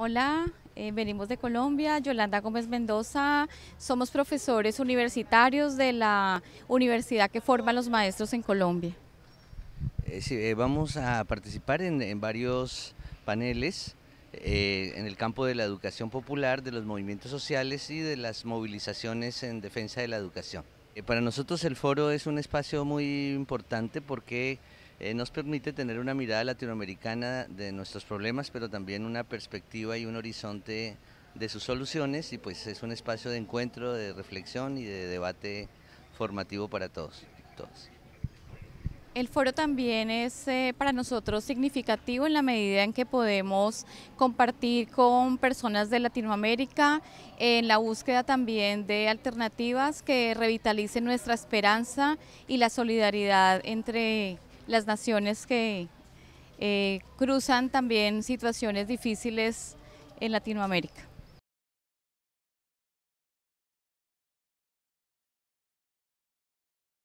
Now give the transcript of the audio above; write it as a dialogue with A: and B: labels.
A: Hola, eh, venimos de Colombia, Yolanda Gómez Mendoza, somos profesores universitarios de la universidad que forma los maestros en Colombia.
B: Eh, eh, vamos a participar en varios paneles en el campo de la educación popular, de los movimientos sociales y de las movilizaciones en defensa de la educación. para nosotros el foro es un espacio muy importante porque eh, nos permite tener una mirada latinoamericana de nuestros problemas, pero también una perspectiva y un horizonte de sus soluciones y pues es un espacio de encuentro, de reflexión y de debate formativo para todos.
A: El foro también es eh, para nosotros significativo en la medida en que podemos compartir con personas de Latinoamérica en la búsqueda también de alternativas que revitalicen nuestra esperanza y la solidaridad entre las naciones que eh, cruzan también situaciones difíciles en Latinoamérica.